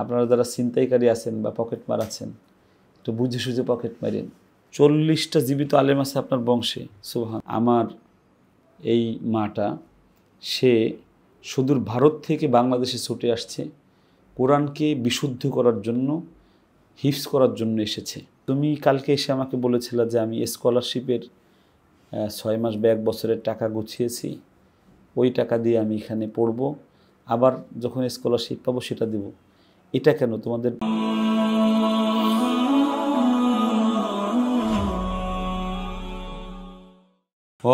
আপনারা যারা ছিনতাইকারী আছেন বা পকেট আছেন একটু বুঝে সুঝে পকেট মারেন চল্লিশটা জীবিত আলেম আছে আপনার বংশে সুহান আমার এই মাটা সে সুদূর ভারত থেকে বাংলাদেশে ছুটে আসছে কোরআনকে বিশুদ্ধ করার জন্য হিফস করার জন্য এসেছে তুমি কালকে এসে আমাকে বলেছিল যে আমি স্কলারশিপের ছয় মাস ব্যাগ এক বছরের টাকা গুছিয়েছি ওই টাকা দিয়ে আমি এখানে পড়ব আবার যখন স্কলারশিপ পাবো সেটা দেবো এটা কেন তোমাদের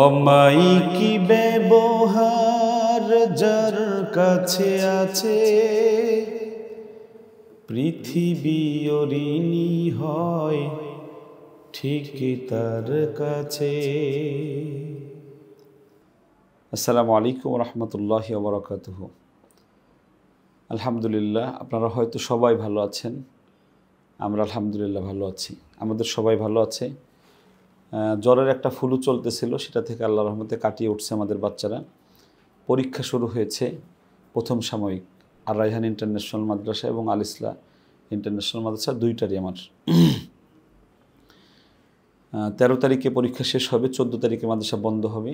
অমাই কি ব্যবহার যার কাছে আছে পৃথিবী অরিণী হয় ঠিক তার কাছে আসসালামু আলাইকুম রহমতুল্লাহ বরকাতুহ আলহামদুলিল্লাহ আপনারা হয়তো সবাই ভালো আছেন আমরা আলহামদুলিল্লাহ ভালো আছি আমাদের সবাই ভালো আছে জ্বরের একটা ফুলু চলতেছিল সেটা থেকে আল্লাহ রহমতে কাটিয়ে উঠছে আমাদের বাচ্চারা পরীক্ষা শুরু হয়েছে প্রথম সাময়িক আর রাইহান ইন্টারন্যাশনাল মাদ্রাসা এবং আলিসলা ইন্টারন্যাশনাল মাদ্রাসা দুইটারই আমার তেরো তারিখে পরীক্ষা শেষ হবে চোদ্দো তারিখে মাদ্রাসা বন্ধ হবে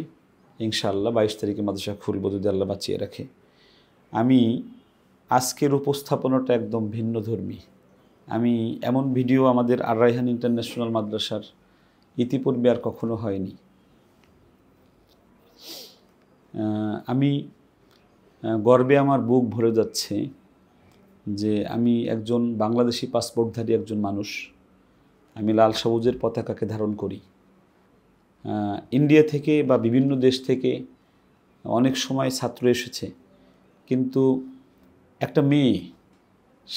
ইনশাআল্লাহ বাইশ তারিখে মাদ্রাসা খুলব যদি আল্লাহ বাঁচিয়ে রাখে আমি আজকের উপস্থাপনাটা একদম ভিন্ন ধর্মী আমি এমন ভিডিও আমাদের আর রাইহান ইন্টারন্যাশনাল মাদ্রাসার ইতিপূর্বে আর কখনো হয়নি আমি গর্বে আমার বুক ভরে যাচ্ছে যে আমি একজন বাংলাদেশি পাসপোর্টধারী একজন মানুষ আমি লাল সবুজের পতাকাকে ধারণ করি ইন্ডিয়া থেকে বা বিভিন্ন দেশ থেকে অনেক সময় ছাত্র এসেছে কিন্তু একটা মেয়ে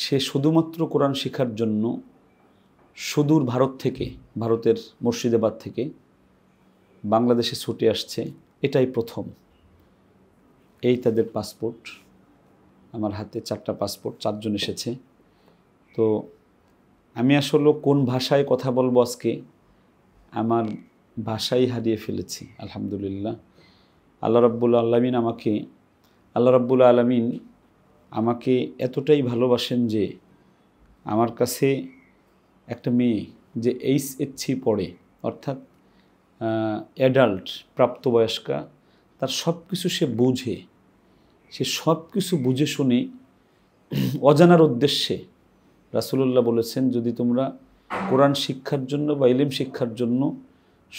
সে শুধুমাত্র কোরআন শেখার জন্য সুদূর ভারত থেকে ভারতের মুর্শিদাবাদ থেকে বাংলাদেশে ছুটে আসছে এটাই প্রথম এই তাদের পাসপোর্ট আমার হাতে চারটা পাসপোর্ট চারজন এসেছে তো আমি আসলে কোন ভাষায় কথা বলবো আজকে আমার ভাষাই হারিয়ে ফেলেছি আলহামদুলিল্লাহ আল্লাহ রব্বুল আলমিন আমাকে আল্লাহ রব্বুল আলমিন আমাকে এতটাই ভালোবাসেন যে আমার কাছে একটা মেয়ে যে এইচ এসসি পড়ে অর্থাৎ অ্যাডাল্ট প্রাপ্তবয়স্কা তার সব কিছু সে বুঝে সে সব কিছু বুঝে শুনে অজানার উদ্দেশ্যে রাসুলুল্লাহ বলেছেন যদি তোমরা কোরআন শিক্ষার জন্য বা ইলিম শিক্ষার জন্য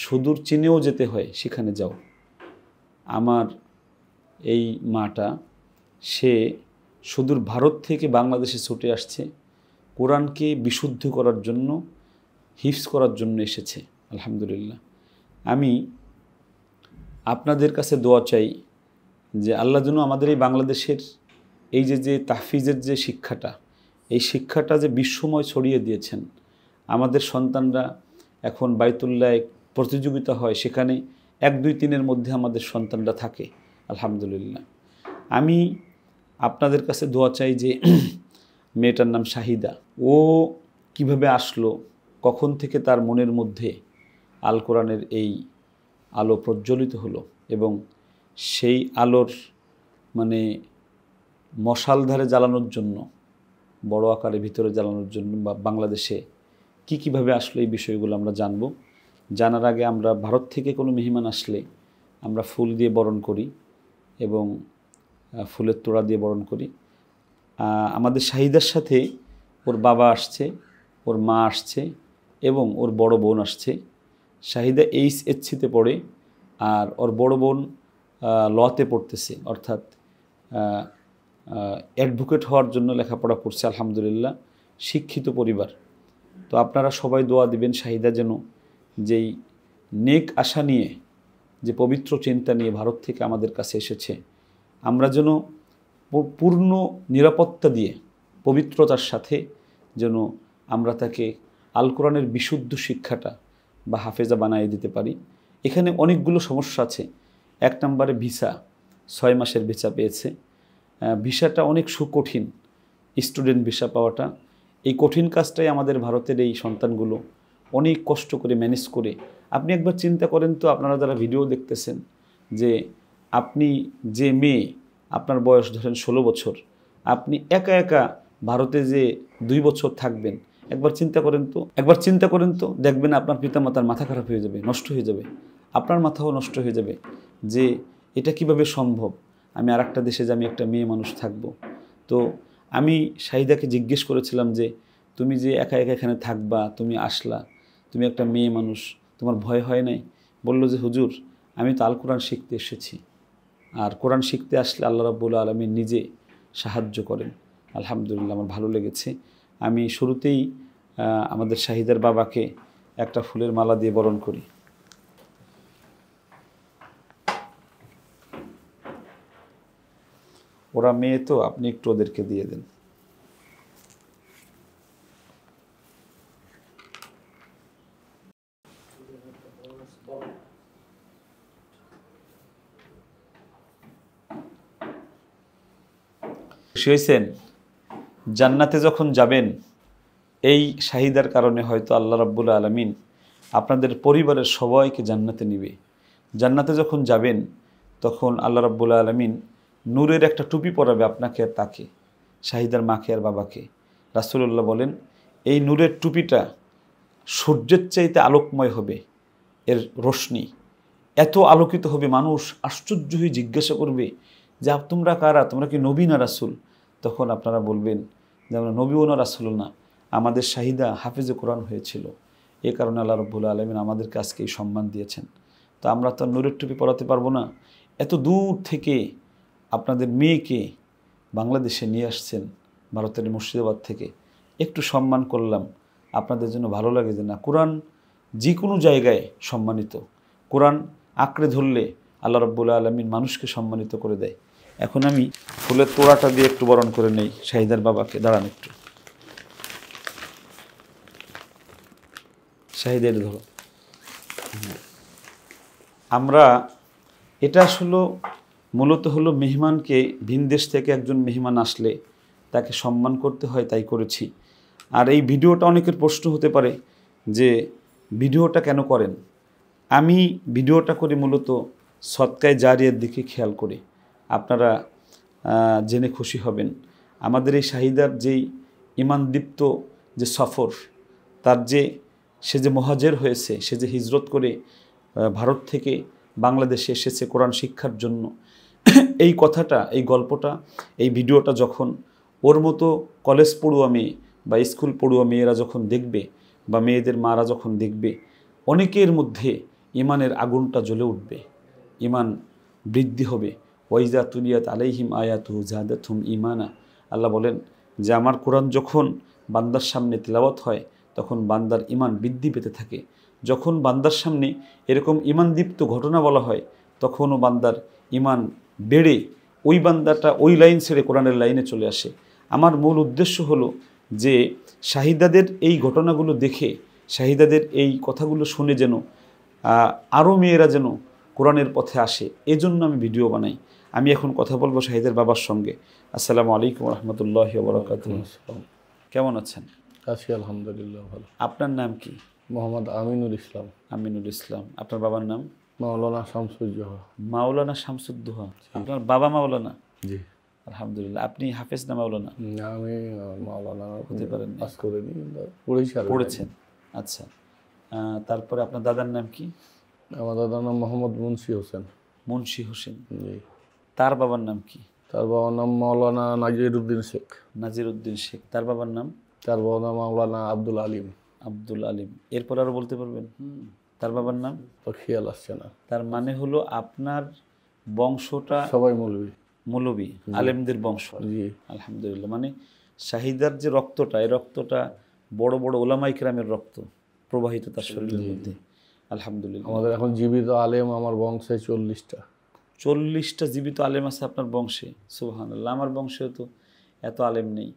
সুদূর চিনেও যেতে হয় সেখানে যাও আমার এই মাটা সে সুদূর ভারত থেকে বাংলাদেশে ছুটে আসছে কোরআনকে বিশুদ্ধ করার জন্য হিফস করার জন্য এসেছে আলহামদুলিল্লাহ আমি আপনাদের কাছে দোয়া চাই যে আল্লাহ যেন আমাদের এই বাংলাদেশের এই যে যে তাহফিজের যে শিক্ষাটা এই শিক্ষাটা যে বিশ্বময় ছড়িয়ে দিয়েছেন আমাদের সন্তানরা এখন বায়তুল্লায় প্রতিযোগিতা হয় সেখানে এক দুই তিনের মধ্যে আমাদের সন্তানরা থাকে আলহামদুলিল্লাহ আমি আপনাদের কাছে দোয়া চাই যে মেয়েটার নাম শাহিদা ও কিভাবে আসলো কখন থেকে তার মনের মধ্যে আল কোরআনের এই আলো প্রজ্বলিত হলো এবং সেই আলোর মানে মশাল ধারে জ্বালানোর জন্য বড় আকারে ভিতরে জ্বালানোর জন্য বা বাংলাদেশে কি কিভাবে আসলো এই বিষয়গুলো আমরা জানব জানার আগে আমরা ভারত থেকে কোনো মেহমান আসলে আমরা ফুল দিয়ে বরণ করি এবং ফুলের তোড়া দিয়ে বরণ করি আমাদের শাহিদার সাথে ওর বাবা আসছে ওর মা আসছে এবং ওর বড় বোন আসছে শাহিদা এইচ এসসিতে পড়ে আর ওর বড় বোন লতে পড়তেছে অর্থাৎ অ্যাডভোকেট হওয়ার জন্য লেখাপড়া করছে আলহামদুলিল্লাহ শিক্ষিত পরিবার তো আপনারা সবাই দোয়া দিবেন শাহিদা যেন যেই নেক আশা নিয়ে যে পবিত্র চিন্তা নিয়ে ভারত থেকে আমাদের কাছে এসেছে আমরা যেন পূর্ণ নিরাপত্তা দিয়ে পবিত্রতার সাথে যেন আমরা তাকে আল কোরআনের বিশুদ্ধ শিক্ষাটা বা হাফেজা বানিয়ে দিতে পারি এখানে অনেকগুলো সমস্যা আছে এক নম্বরে ভিসা ছয় মাসের ভিসা পেয়েছে ভিসাটা অনেক সুকঠিন স্টুডেন্ট ভিসা পাওয়াটা এই কঠিন কাজটাই আমাদের ভারতের এই সন্তানগুলো অনেক কষ্ট করে ম্যানেজ করে আপনি একবার চিন্তা করেন তো আপনারা যারা ভিডিও দেখতেছেন যে আপনি যে মেয়ে আপনার বয়স ধরেন ষোলো বছর আপনি একা একা ভারতে যে দুই বছর থাকবেন একবার চিন্তা করেন তো একবার চিন্তা করেন তো দেখবেন আপনার পিতামাতার মাথা খারাপ হয়ে যাবে নষ্ট হয়ে যাবে আপনার মাথাও নষ্ট হয়ে যাবে যে এটা কিভাবে সম্ভব আমি আর একটা দেশে যে আমি একটা মেয়ে মানুষ থাকব তো আমি শাহিদাকে জিজ্ঞেস করেছিলাম যে তুমি যে একা একা এখানে থাকবা তুমি আসলা তুমি একটা মেয়ে মানুষ তোমার ভয় হয় নাই বলল যে হুজুর আমি তো আল কোরআন শিখতে এসেছি আর কোরআন শিখতে আসলে আল্লাহ রাবুল আলমী নিজে সাহায্য করেন আলহামদুলিল্লাহ আমার ভালো লেগেছে আমি শুরুতেই আমাদের শাহিদার বাবাকে একটা ফুলের মালা দিয়ে বরণ করি ওরা মেয়ে তো আপনি একটু ওদেরকে দিয়ে দেন খুশি হয়েছেন জান্নাতে যখন যাবেন এই শাহিদার কারণে হয়তো আল্লাহ রব্বুল আলমিন আপনাদের পরিবারের সবাইকে জান্নাতে নিবে জান্নাতে যখন যাবেন তখন আল্লাহ রব্বুল আলমিন নূরের একটা টুপি পরাবে আপনাকে আর তাকে শাহিদার মাকে আর বাবাকে রাসুল্লাহ বলেন এই নূরের টুপিটা সূর্যের চাইতে আলোকময় হবে এর রশ্মি এত আলোকিত হবে মানুষ আশ্চর্য হয়ে জিজ্ঞাসা করবে যে তোমরা কারা তোমরা কি নবীন রাসুল তখন আপনারা বলবেন যে আমরা নবীনা রাসুলনা আমাদের শাহিদা হাফিজে কোরআন হয়েছিল এ কারণে আল্লাহ রব্বুল আলমিন আমাদেরকে আজকে এই সম্মান দিয়েছেন তো আমরা তো নূরের টুপি পড়াতে পারবো না এত দূর থেকে আপনাদের মেয়েকে বাংলাদেশে নিয়ে আসছেন ভারতের মুর্শিদাবাদ থেকে একটু সম্মান করলাম আপনাদের জন্য ভালো লাগে যে না কোরআন যে কোনো জায়গায় সম্মানিত কোরআন আঁকড়ে ধরলে আল্লাহ রব্বুল আলমিন মানুষকে সম্মানিত করে দেয় এখন আমি ফুলের তোড়াটা দিয়ে একটু বরণ করে নেই শাহিদার বাবাকে দাঁড়ান একটু শাহিদের ধরো আমরা এটা আসলে মূলত হলো মেহমানকে ভিন দেশ থেকে একজন মেহমান আসলে তাকে সম্মান করতে হয় তাই করেছি আর এই ভিডিওটা অনেকের প্রশ্ন হতে পারে যে ভিডিওটা কেন করেন আমি ভিডিওটা করি মূলত সৎকায় জারিয়ার দিকে খেয়াল করি আপনারা জেনে খুশি হবেন আমাদের এই শাহিদার যেই ইমানদীপ্ত যে সফর তার যে সে যে মহাজের হয়েছে সে যে হিজরত করে ভারত থেকে বাংলাদেশে এসেছে কোরআন শিক্ষার জন্য এই কথাটা এই গল্পটা এই ভিডিওটা যখন ওর মতো কলেজ পড়ুয়া মেয়ে বা স্কুল পড়ুয়া মেয়েরা যখন দেখবে বা মেয়েদের মারা যখন দেখবে অনেকের মধ্যে ইমানের আগুনটা জ্বলে উঠবে ইমান বৃদ্ধি হবে ওয়াইজা তুলিয়াত আলাইহিম আয়াতু হুম ইমানা আল্লাহ বলেন যে আমার কোরআন যখন বান্দার সামনে তিলাবত হয় তখন বান্দার ইমান বৃদ্ধি পেতে থাকে যখন বান্দার সামনে এরকম ইমানদীপ্ত ঘটনা বলা হয় তখনও বান্দার ইমান বেড়ে ওই বান্দাটা ওই লাইন ছেড়ে কোরআনের লাইনে চলে আসে আমার মূল উদ্দেশ্য হলো যে শাহিদাদের এই ঘটনাগুলো দেখে শাহিদাদের এই কথাগুলো শুনে যেন আরও মেয়েরা যেন কোরআনের পথে আসে এজন্য আমি ভিডিও বানাই আমি এখন কথা বলবো শাহিদের বাবার সঙ্গে আসসালামু আলাইকুম রহমতুল্লাহ কেমন আছেন আছি আলহামদুলিল্লাহ ভালো আপনার নাম কি মোহাম্মদ আমিনুল ইসলাম আমিনুল ইসলাম আপনার বাবার নাম মাওলানা শামসুদ্দোহা মাওলানা শামসুদ্দুহা আপনার বাবা মাওলানা জি আলহামদুলিল্লাহ আপনি হাফেজ না মাওলানা আমি মাওলানা হতে পারেন পাস করেনি পড়েছি পড়েছেন আচ্ছা তারপরে আপনার দাদার নাম কি আমার দাদার নাম মোহাম্মদ মুন্সি হোসেন মুন্সি হোসেন জি তার বাবার নাম কি তার বাবার নাম মাওলানা নাজির উদ্দিন শেখ নাজির উদ্দিন শেখ তার বাবার নাম তার বাবার নাম মাওলানা আব্দুল আলিম আব্দুল আলিম এরপর আরও বলতে পারবেন তার বাবার নাম খেয়াল আসছে না তার মানে হলো আপনার বংশটা সবাই মৌলবি মৌলবি আলেমদের বংশ আলহামদুলিল্লাহ মানে শাহিদার যে রক্তটা এই রক্তটা বড় বড় ওলামাই ক্রামের রক্ত প্রবাহিত তার শরীরের মধ্যে আলহামদুলিল্লাহ আমাদের এখন জীবিত আলেম আমার বংশে চল্লিশটা চল্লিশটা জীবিত আলেম আছে আপনার বংশে সুবাহানাল্লাহ আমার বংশেও তো এত আলেম নেই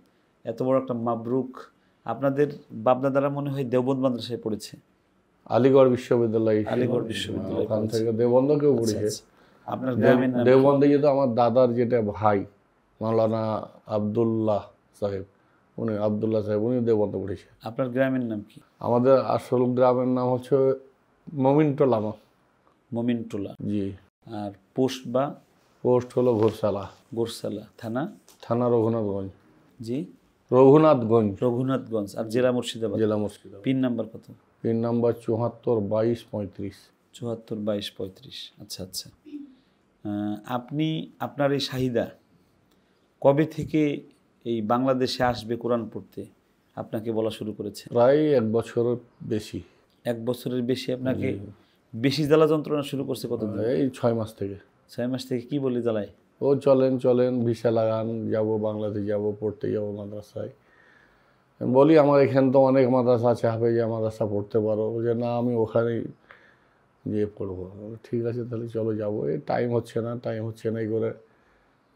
এত বড় একটা মাবরুক আপনাদের বাপদাদারা মনে হয় দেওবন্দ মাদ্রাসায় পড়েছে আলিগড় বিশ্ববিদ্যালয় আলিগড় বিশ্ববিদ্যালয় ওখান পড়েছে আচ্ছা, আচ্ছা। আপনার যেহেতু আমার দাদার যেটা ভাই মাওলানা আবদুল্লাহ সাহেব উনি আবদুল্লাহ সাহেব উনি দেবন্ধ পড়েছে আপনার গ্রামের নাম কি আমাদের আসল গ্রামের নাম হচ্ছে মমিনটোলামা মমিনটোলা জি আর পোস্ট বা পোস্ট হলো ভোরসালা ঘোরশালা থানা থানা রঘুনাথগঞ্জ জি রঘুনাথগঞ্জ রঘুনাথগঞ্জ আর জেলা মুর্শিদাবাদ জেলা মুর্শিদাবাদ পিন নাম্বার কত পিন নাম্বার চুহাত্তর বাইশ পঁয়ত্রিশ চুহাত্তর বাইশ পঁয়ত্রিশ আচ্ছা আচ্ছা আপনি আপনার এই চাহিদা কবে থেকে এই বাংলাদেশে আসবে কোরআন পড়তে আপনাকে বলা শুরু করেছে প্রায় এক বছরের বেশি এক বছরের বেশি আপনাকে বেশি জ্বালা যন্ত্রণা শুরু করছে কত এই ছয় মাস থেকে ছয় মাস থেকে কি বলি জ্বালায় ও চলেন চলেন ভিসা লাগান যাব বাংলাদেশ যাব পড়তে যাব মাদ্রাসায় বলি আমার এখানে তো অনেক মাদ্রাসা আছে হবে যে মাদ্রাসা পড়তে পারো যে না আমি ওখানেই যে পড়বো ঠিক আছে তাহলে চলো যাবো এই টাইম হচ্ছে না টাইম হচ্ছে না এই করে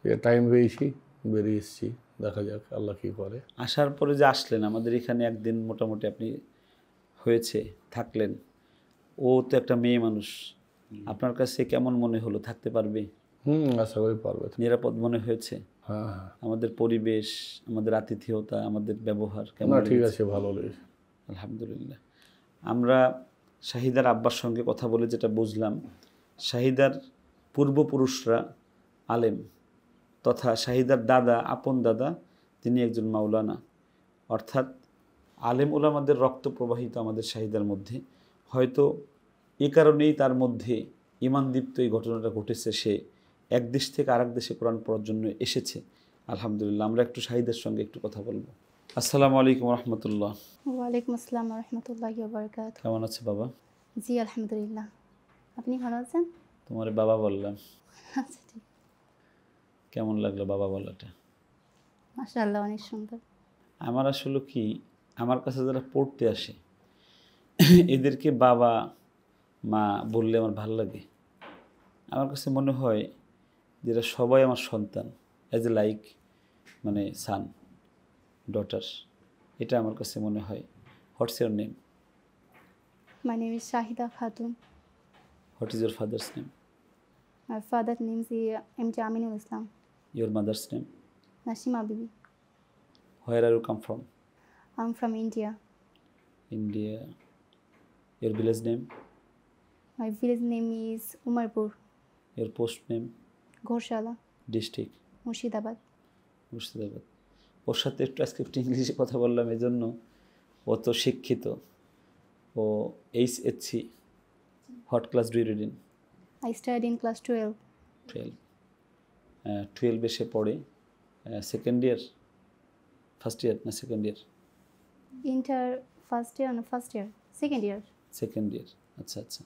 যে টাইম পেয়েছি বেরিয়ে এসেছি দেখা যাক আল্লাহ কী করে আসার পরে যে আসলেন আমাদের এখানে একদিন মোটামুটি আপনি হয়েছে থাকলেন ও তো একটা মেয়ে মানুষ আপনার কাছে কেমন মনে হলো থাকতে পারবে আশা করি পারবে নিরাপদ মনে হয়েছে হ্যাঁ, হ্যাঁ আমাদের পরিবেশ আমাদের আতিথেয়তা আমাদের ব্যবহার কেমন ঠিক আছে ভালো আলহামদুলিল্লাহ আমরা শাহিদার আব্বার সঙ্গে কথা বলে যেটা বুঝলাম শাহিদার পূর্বপুরুষরা আলেম তথা শাহিদার দাদা আপন দাদা তিনি একজন মাওলানা অর্থাৎ আলেম ওলামাদের রক্ত প্রবাহিত আমাদের শাহিদার মধ্যে হয়তো এ কারণেই তার মধ্যে ইমানদীপ্ত এই ঘটনাটা ঘটেছে সে এক দেশ থেকে আরেক দেশে কোরআন পড়ার জন্য এসেছে আলহামদুলিল্লাহ আমরা একটু শাহিদের সঙ্গে একটু কথা বলবো আসসালামু আলাইকুম রহমতুল্লাহ ওয়ালাইকুম আসসালাম রহমতুল্লাহ কেমন আছে বাবা জি আলহামদুলিল্লাহ আপনি ভালো আছেন তোমার বাবা বললাম আচ্ছা, কেমন লাগলো বাবা বলাটা আল্লাহ অনেক সুন্দর আমার আসলে কি আমার কাছে যারা পড়তে আসে এদেরকে বাবা মা বললে আমার ভালো লাগে আমার কাছে মনে হয় যেটা সবাই আমার সন্তান অ্যাজ এ লাইক মানে সান ডটার এটা আমার কাছে মনে হয় what's your name my name is Shahida Khatun what is your father's name my father name is M J Aminul Islam your mother's name Nasima Bibi where are you come from I am from India India Your village name? My village name is Umarpur. Your post name? Ghorshala. District? Murshidabad. Murshidabad ওর সাথে একটু আজকে ইংলিশে কথা বললাম এই জন্য ও তো শিক্ষিত ও H S C what class do reading I study in class twelve twelve টুয়েলভে সে পড়ে সেকেন্ড ইয়ার ফার্স্ট ইয়ার না second year inter first year না first year second year second year আচ্ছা আচ্ছা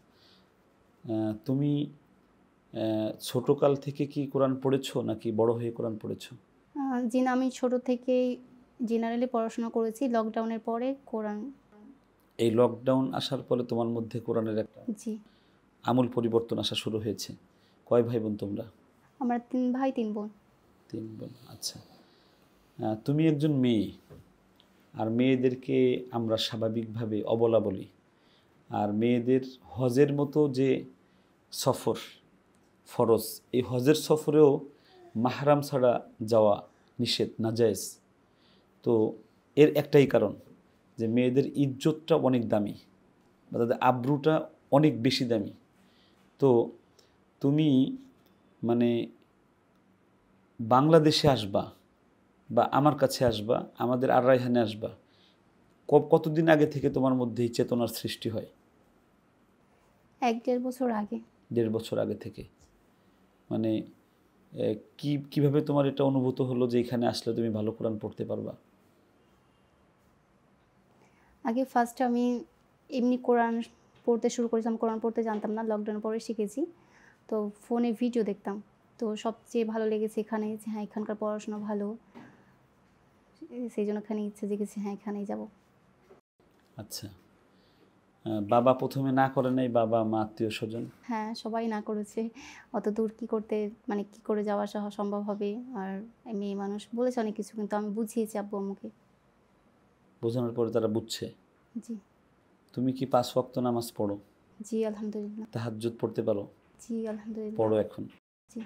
তুমি ছোটকাল থেকে কি কোরআন পড়েছো নাকি বড় হয়ে কোরআন পড়েছো জি না আমি ছোট থেকেই জেনারেলি পড়াশোনা করেছি লকডাউনের পরে কোরআন এই লকডাউন আসার পরে তোমার মধ্যে কোরআনের একটা জি আমূল পরিবর্তন আসা শুরু হয়েছে কয় ভাই বোন তোমরা আমার তিন ভাই তিন বোন তিন বোন আচ্ছা তুমি একজন মেয়ে আর মেয়েদেরকে আমরা স্বাভাবিকভাবে অবলা বলি আর মেয়েদের হজের মতো যে সফর ফরজ এই হজের সফরেও মাহরাম ছাড়া যাওয়া নিষেধ নাজায়েজ তো এর একটাই কারণ যে মেয়েদের ইজ্জতটা অনেক দামি বা তাদের আব্রুটা অনেক বেশি দামি তো তুমি মানে বাংলাদেশে আসবা বা আমার কাছে আসবা আমাদের আর রায়হানে আসবা কতদিন আগে থেকে তোমার মধ্যে এই চেতনার সৃষ্টি হয় এক দেড় বছর আগে দেড় বছর আগে থেকে মানে কি কিভাবে তোমার এটা অনুভূত হলো যে এখানে আসলে তুমি ভালো কোরআন পড়তে পারবা আগে ফার্স্ট আমি এমনি কোরআন পড়তে শুরু করেছিলাম কোরআন পড়তে জানতাম না লকডাউন পরে শিখেছি তো ফোনে ভিডিও দেখতাম তো সবচেয়ে ভালো লেগেছে এখানে যে হ্যাঁ এখানকার পড়াশোনা ভালো সেই জন্য এখানে ইচ্ছে যে হ্যাঁ এখানেই যাব আচ্ছা বাবা প্রথমে না করে নাই বাবা মা আত্মীয় স্বজন হ্যাঁ সবাই না করেছে অত দূর কি করতে মানে কি করে যাওয়া আসা সম্ভব হবে আর মেয়ে মানুষ বলেছে অনেক কিছু কিন্তু আমি বুঝিয়েছি আব্বু আমাকে বোঝানোর পরে তারা বুঝছে জি তুমি কি পাঁচ ওয়াক্ত নামাজ পড়ো জি আলহামদুলিল্লাহ তাহাজ্জুদ পড়তে পারো জি আলহামদুলিল্লাহ পড়ো এখন জি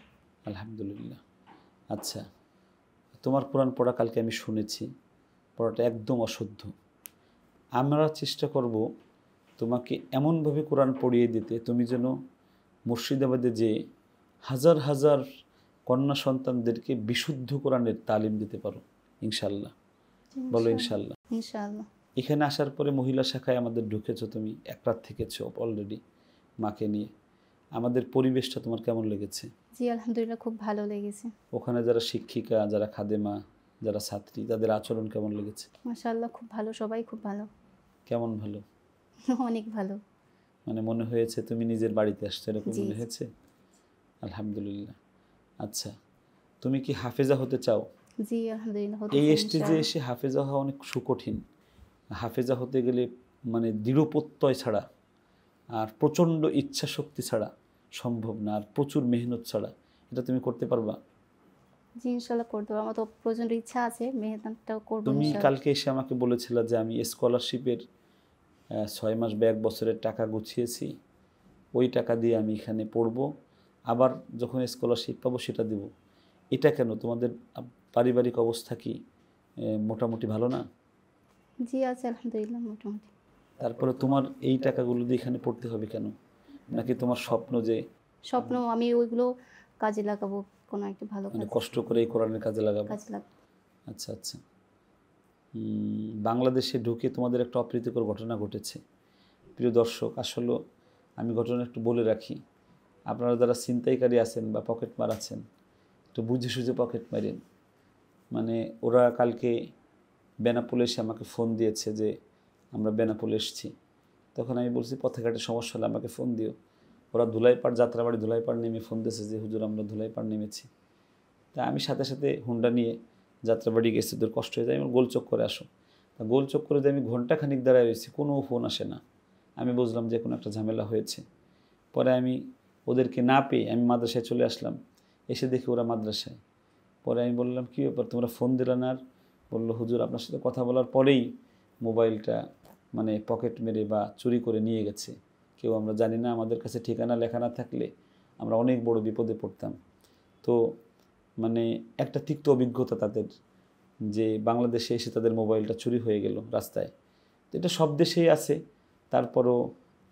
আলহামদুলিল্লাহ আচ্ছা তোমার কোরআন পড়া কালকে আমি শুনেছি পড়াটা একদম অশুদ্ধ আমরা চেষ্টা করব তোমাকে এমনভাবে কোরআন পড়িয়ে দিতে তুমি যেন মুর্শিদাবাদে যে হাজার হাজার কন্যা সন্তানদেরকে বিশুদ্ধ কোরআনের তালিম দিতে পারো ইনশাল্লাহ বলো ইনশাল্লাহ ইনশাল্লাহ এখানে আসার পরে মহিলা শাখায় আমাদের ঢুকেছো তুমি এক রাত থেকেছো অলরেডি মাকে নিয়ে আমাদের পরিবেশটা তোমার কেমন লেগেছে জি আলহামদুলিল্লাহ খুব ভালো লেগেছে ওখানে যারা শিক্ষিকা যারা খাদেমা যারা ছাত্রী তাদের আচরণ কেমন লেগেছে মাশাআল্লাহ খুব ভালো সবাই খুব ভালো কেমন ভালো অনেক ভালো মানে মনে হয়েছে তুমি নিজের বাড়িতে আসছো এরকম মনে হয়েছে আলহামদুলিল্লাহ আচ্ছা তুমি কি হাফেজা হতে চাও জি আলহামদুলিল্লাহ এই স্টেজে এসে হাফেজা হওয়া অনেক সুকঠিন হাফেজা হতে গেলে মানে দৃঢ়প্রত্যয় ছাড়া আর প্রচণ্ড ইচ্ছা শক্তি ছাড়া সম্ভব না আর প্রচুর মেহনত ছাড়া এটা তুমি করতে পারবা জি ইনশাআল্লাহ করতে পারবো আমার তো প্রচন্ড ইচ্ছা আছে মেহনতটাও করব তুমি কালকে এসে আমাকে বলেছিলা যে আমি স্কলারশিপের ছয় মাস বা এক বছরের টাকা গুছিয়েছি ওই টাকা দিয়ে আমি এখানে পড়ব আবার যখন স্কলারশিপ পাবো সেটা দেব এটা কেন তোমাদের পারিবারিক অবস্থা কি মোটামুটি ভালো না জি আছে আলহামদুলিল্লাহ মোটামুটি তারপরে তোমার এই টাকাগুলো দিয়ে এখানে পড়তে হবে কেন নাকি তোমার স্বপ্ন যে স্বপ্ন আমি ওইগুলো কাজে লাগাবো কোনো একটা ভালো মানে কষ্ট করে এই কোরআনের কাজে লাগাবো কাজে লাগাবো আচ্ছা আচ্ছা বাংলাদেশে ঢুকে তোমাদের একটা অপ্রীতিকর ঘটনা ঘটেছে প্রিয় দর্শক আসলে আমি ঘটনা একটু বলে রাখি আপনারা যারা ছিনতাইকারী আছেন বা পকেট মারাছেন একটু বুঝে সুঝে পকেট মারেন মানে ওরা কালকে বেনাপুল এসে আমাকে ফোন দিয়েছে যে আমরা বেনাপুল এসেছি তখন আমি বলছি পথেঘাটে সমস্যা হলে আমাকে ফোন দিও ওরা ধুলাইপাড় যাত্রাবাড়ি ধুলাইপাড় নেমে ফোন দিয়েছে যে হুজুর আমরা ধুলাইপাড় নেমেছি তা আমি সাথে সাথে হুন্ডা নিয়ে যাত্রাবাড়ি গেছে তোর কষ্ট হয়ে যায় আমার গোল করে আসো তা গোলচক করে যে আমি খানিক দাঁড়ায় রয়েছি কোনো ফোন আসে না আমি বুঝলাম যে কোনো একটা ঝামেলা হয়েছে পরে আমি ওদেরকে না পেয়ে আমি মাদ্রাসায় চলে আসলাম এসে দেখি ওরা মাদ্রাসায় পরে আমি বললাম কী ব্যাপার তোমরা ফোন দিলেন আর বললো হুজুর আপনার সাথে কথা বলার পরেই মোবাইলটা মানে পকেট মেরে বা চুরি করে নিয়ে গেছে কেউ আমরা জানি না আমাদের কাছে ঠিকানা লেখা না থাকলে আমরা অনেক বড় বিপদে পড়তাম তো মানে একটা তিক্ত অভিজ্ঞতা তাদের যে বাংলাদেশে এসে তাদের মোবাইলটা চুরি হয়ে গেল রাস্তায় তো এটা সব দেশেই আছে তারপরও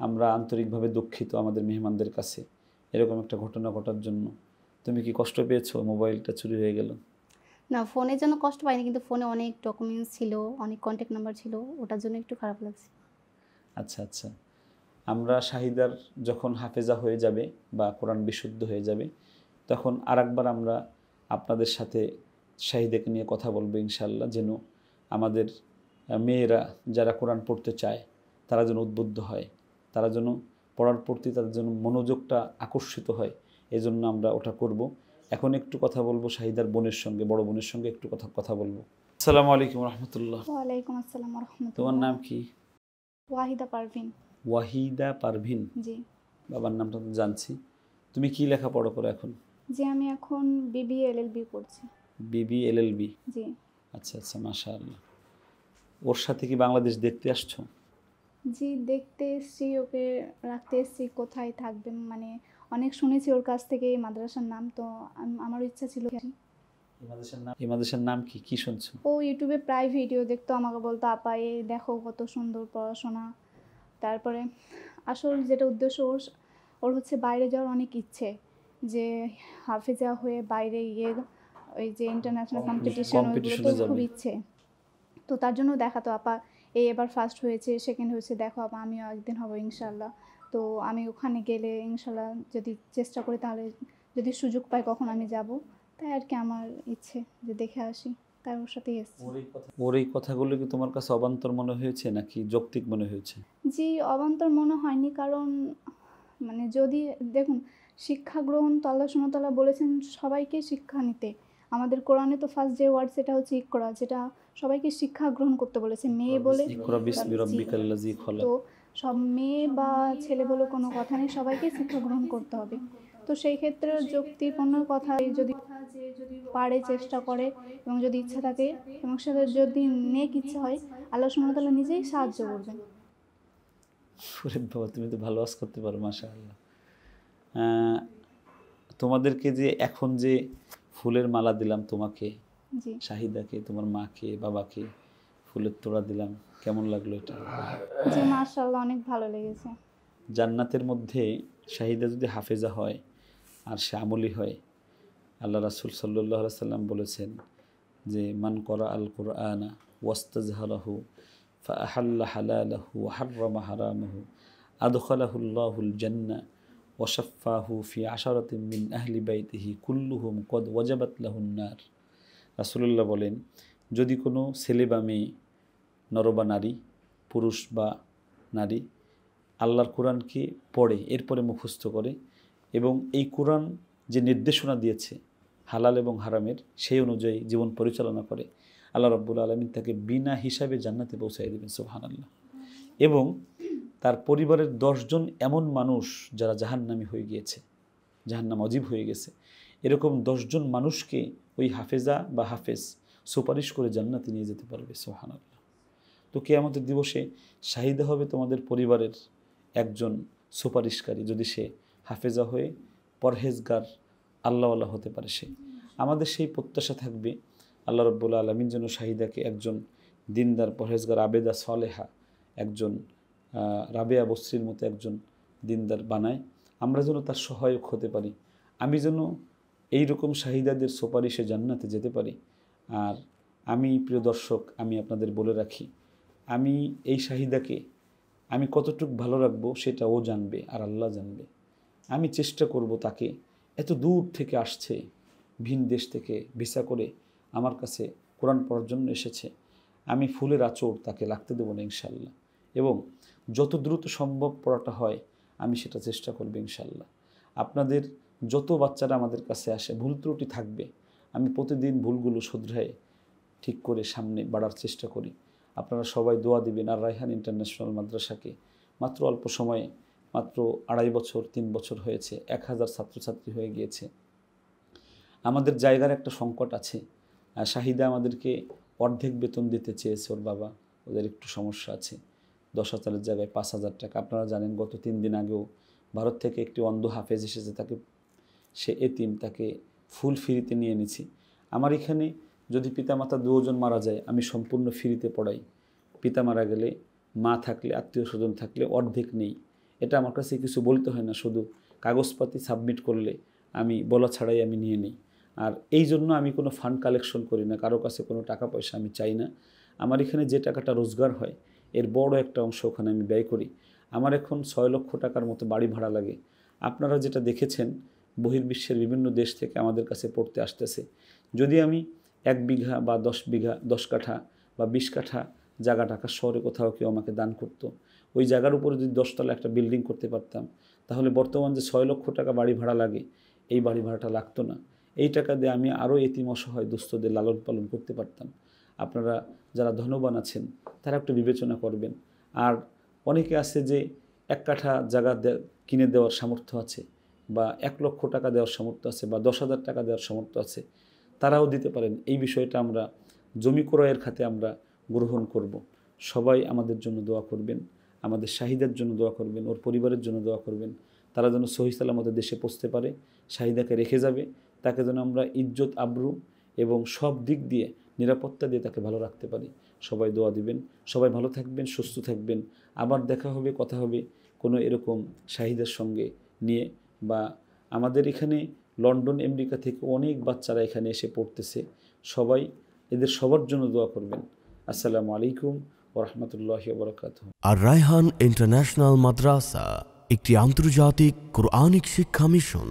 আমরা আন্তরিকভাবে দুঃখিত আমাদের মেহমানদের কাছে এরকম একটা ঘটনা ঘটার জন্য তুমি কি কষ্ট পেয়েছো মোবাইলটা চুরি হয়ে গেল না ফোনের জন্য কষ্ট পাইনি কিন্তু ফোনে অনেক ডকুমেন্টস ছিল অনেক কন্ট্যাক্ট নাম্বার ছিল ওটার জন্য একটু খারাপ লাগছে আচ্ছা আচ্ছা আমরা শাহিদার যখন হাফেজা হয়ে যাবে বা কোরআন বিশুদ্ধ হয়ে যাবে তখন আর আমরা আপনাদের সাথে শাহিদাকে নিয়ে কথা বলবো ইনশাল্লাহ যেন আমাদের মেয়েরা যারা কোরআন পড়তে চায় তারা যেন উদ্বুদ্ধ হয় তারা যেন পড়ার প্রতি তাদের যেন মনোযোগটা আকর্ষিত হয় এজন্য আমরা ওটা করব এখন একটু কথা বলবো শাহিদার বোনের সঙ্গে বড় বোনের সঙ্গে একটু কথা কথা বলবো আসসালামু আলাইকুম রহমতুল্লাহ ওয়ালাইকুম তোমার নাম কি ওয়াহিদা পারভিন ওয়াহিদা পারভিন জি বাবার নামটা তো জানছি তুমি কি লেখাপড়া করো এখন যে আমি এখন বিবি এলএলবি করছি বিবি এলএলবি জি আচ্ছা আচ্ছা মাশাআল্লাহ ওর সাথে কি বাংলাদেশ দেখতে আসছো জি দেখতে এসছি ওকে রাখতে এসছি কোথায় থাকবেন মানে অনেক শুনেছি ওর কাছ থেকে এই মাদ্রাসার নাম তো আমার ইচ্ছা ছিল এই মাদ্রাসার নাম কি কি শুনছো ও ইউটিউবে প্রায় ভিডিও দেখতো আমাকে বলতো আপা এই দেখো কত সুন্দর পড়াশোনা তারপরে আসল যেটা উদ্দেশ্য ওর ওর হচ্ছে বাইরে যাওয়ার অনেক ইচ্ছে যে হাফেজা হয়ে বাইরে ইয়ে ওই যে ইন্টারন্যাশনাল কম্পিটিশন ওইগুলো তো খুব ইচ্ছে তো তার জন্য দেখাতো আপা এই এবার ফার্স্ট হয়েছে সেকেন্ড হয়েছে দেখো আপা আমিও একদিন হব ইনশাল্লাহ তো আমি ওখানে গেলে ইনশাল্লাহ যদি চেষ্টা করি তাহলে যদি সুযোগ পাই কখন আমি যাব তাই আর কি আমার ইচ্ছে যে দেখে আসি তাই ওর সাথেই এসেছি ওর এই কথাগুলো কি তোমার কাছে অবান্তর মনে হয়েছে নাকি যৌক্তিক মনে হয়েছে জি অবান্তর মনে হয়নি কারণ মানে যদি দেখুন শিক্ষা গ্রহণ আল্লাহ সুমতলা বলেছেন সবাইকে শিক্ষা নিতে আমাদের কোরআনে তো ফার্স্ট যে ওয়ার্ড সেটা হচ্ছে ইকরা যেটা সবাইকে শিক্ষা গ্রহণ করতে বলেছে মেয়ে বলে তো সব মেয়ে বা ছেলে বলে কোনো কথা নেই সবাইকে শিক্ষা গ্রহণ করতে হবে তো সেই ক্ষেত্রে যুক্তিপূর্ণ কথা যদি পারে চেষ্টা করে এবং যদি ইচ্ছা থাকে এবং সেটা যদি নেক ইচ্ছা হয় আল্লাহ সুমতলা নিজেই সাহায্য করবেন বাবা তুমি তো ভালো করতে পারো মাসা আল্লাহ তোমাদেরকে যে এখন যে ফুলের মালা দিলাম তোমাকে শাহিদাকে তোমার মাকে বাবাকে ফুলের তোড়া দিলাম কেমন লাগলো এটা জি অনেক ভালো লেগেছে জান্নাতের মধ্যে শাহিদা যদি হাফেজা হয় আর সে আমলি হয় আল্লাহ রাসুল সাল্লাহ সাল্লাম বলেছেন যে মান করা আল কোরআনা ওয়াস্তাজহারাহু ফাহাল্লাহ হালাহু হার্রমা হারামাহু আদখালাহুল্লাহুল জান্না ওশাফাহু ফি আশারতে মিন আহলি বাইতিহি কুল্লুহুম কদ ওয়াজাবাত লাহুন্নার রাসুলুল্লাহ বলেন যদি কোনো ছেলে বা মেয়ে নর বা নারী পুরুষ বা নারী আল্লাহর কোরআনকে পড়ে এরপরে মুখস্থ করে এবং এই কোরআন যে নির্দেশনা দিয়েছে হালাল এবং হারামের সেই অনুযায়ী জীবন পরিচালনা করে আল্লাহ রব্বুল আলমিন তাকে বিনা হিসাবে জান্নাতে পৌঁছাই দেবেন সোহান আল্লাহ এবং তার পরিবারের দশজন এমন মানুষ যারা জাহান্নামি হয়ে গিয়েছে জাহান্নাম অজীব হয়ে গেছে এরকম দশজন মানুষকে ওই হাফেজা বা হাফেজ সুপারিশ করে জান্নাতি নিয়ে যেতে পারবে সোহানাল্লাহ তো কেয়ামতের দিবসে শাহিদা হবে তোমাদের পরিবারের একজন সুপারিশকারী যদি সে হাফেজা হয়ে পরহেজগার আল্লাহওয়ালা হতে পারে সে আমাদের সেই প্রত্যাশা থাকবে আল্লাহ রব্বুল্লা আলমিন যেন শাহিদাকে একজন দিনদার পরহেজগার আবেদা সলেহা একজন রাবেয়া বস্রির মতো একজন দিনদার বানায় আমরা যেন তার সহায়ক হতে পারি আমি যেন এই রকম শাহিদাদের সুপারিশে জান্নাতে যেতে পারি আর আমি প্রিয় দর্শক আমি আপনাদের বলে রাখি আমি এই শাহিদাকে আমি কতটুকু ভালো রাখবো সেটা ও জানবে আর আল্লাহ জানবে আমি চেষ্টা করব তাকে এত দূর থেকে আসছে ভিন দেশ থেকে ভিসা করে আমার কাছে কোরআন পড়ার জন্য এসেছে আমি ফুলের আচর তাকে লাগতে দেবো না ইনশাল্লাহ এবং যত দ্রুত সম্ভব পড়াটা হয় আমি সেটা চেষ্টা করবো ইনশাল্লাহ আপনাদের যত বাচ্চারা আমাদের কাছে আসে ভুল ত্রুটি থাকবে আমি প্রতিদিন ভুলগুলো শুধরায় ঠিক করে সামনে বাড়ার চেষ্টা করি আপনারা সবাই দোয়া দিবেন আর রায়হান ইন্টারন্যাশনাল মাদ্রাসাকে মাত্র অল্প সময়ে মাত্র আড়াই বছর তিন বছর হয়েছে এক হাজার ছাত্রছাত্রী হয়ে গিয়েছে আমাদের জায়গার একটা সংকট আছে শাহিদা আমাদেরকে অর্ধেক বেতন দিতে চেয়েছে ওর বাবা ওদের একটু সমস্যা আছে দশ হাজারের জায়গায় পাঁচ হাজার টাকা আপনারা জানেন গত তিন দিন আগেও ভারত থেকে একটি অন্ধ হাফেজ এসেছে তাকে সে এতিম তাকে ফুল ফ্রিতে নিয়ে এনেছি আমার এখানে যদি পিতামাতা দুজন মারা যায় আমি সম্পূর্ণ ফ্রিতে পড়াই পিতা মারা গেলে মা থাকলে আত্মীয় স্বজন থাকলে অর্ধেক নেই এটা আমার কাছে কিছু বলতে হয় না শুধু কাগজপাতি সাবমিট করলে আমি বলা ছাড়াই আমি নিয়ে নিই আর এই জন্য আমি কোনো ফান্ড কালেকশন করি না কারো কাছে কোনো টাকা পয়সা আমি চাই না আমার এখানে যে টাকাটা রোজগার হয় এর বড় একটা অংশ ওখানে আমি ব্যয় করি আমার এখন ছয় লক্ষ টাকার মতো বাড়ি ভাড়া লাগে আপনারা যেটা দেখেছেন বহির্বিশ্বের বিভিন্ন দেশ থেকে আমাদের কাছে পড়তে আসতেছে যদি আমি এক বিঘা বা দশ বিঘা দশ কাঠা বা বিশ কাঠা জায়গা ঢাকা শহরে কোথাও কেউ আমাকে দান করত। ওই জায়গার উপরে যদি দশতলা একটা বিল্ডিং করতে পারতাম তাহলে বর্তমান যে ছয় লক্ষ টাকা বাড়ি ভাড়া লাগে এই বাড়ি ভাড়াটা লাগতো না এই টাকা দিয়ে আমি আরও এতিম অসহায় দুস্থদের লালন পালন করতে পারতাম আপনারা যারা ধনবান আছেন তারা একটু বিবেচনা করবেন আর অনেকে আছে যে এক কাঠা জায়গা কিনে দেওয়ার সামর্থ্য আছে বা এক লক্ষ টাকা দেওয়ার সামর্থ্য আছে বা দশ হাজার টাকা দেওয়ার সামর্থ্য আছে তারাও দিতে পারেন এই বিষয়টা আমরা জমি ক্রয়ের খাতে আমরা গ্রহণ করব। সবাই আমাদের জন্য দোয়া করবেন আমাদের শাহিদার জন্য দোয়া করবেন ওর পরিবারের জন্য দোয়া করবেন তারা যেন সহি আমাদের দেশে পৌঁছতে পারে শাহিদাকে রেখে যাবে তাকে যেন আমরা ইজ্জত আব্রু এবং সব দিক দিয়ে নিরাপত্তা দিয়ে তাকে ভালো রাখতে পারি সবাই দোয়া দিবেন সবাই ভালো থাকবেন সুস্থ থাকবেন আবার দেখা হবে কথা হবে কোনো এরকম শাহিদের সঙ্গে নিয়ে বা আমাদের এখানে লন্ডন আমেরিকা থেকে অনেক বাচ্চারা এখানে এসে পড়তেছে সবাই এদের সবার জন্য দোয়া করবেন আসসালামু আলাইকুম ও রহমতুল্লাহ বরকাত আর রায়হান ইন্টারন্যাশনাল মাদ্রাসা একটি আন্তর্জাতিক কোরআনিক শিক্ষা মিশন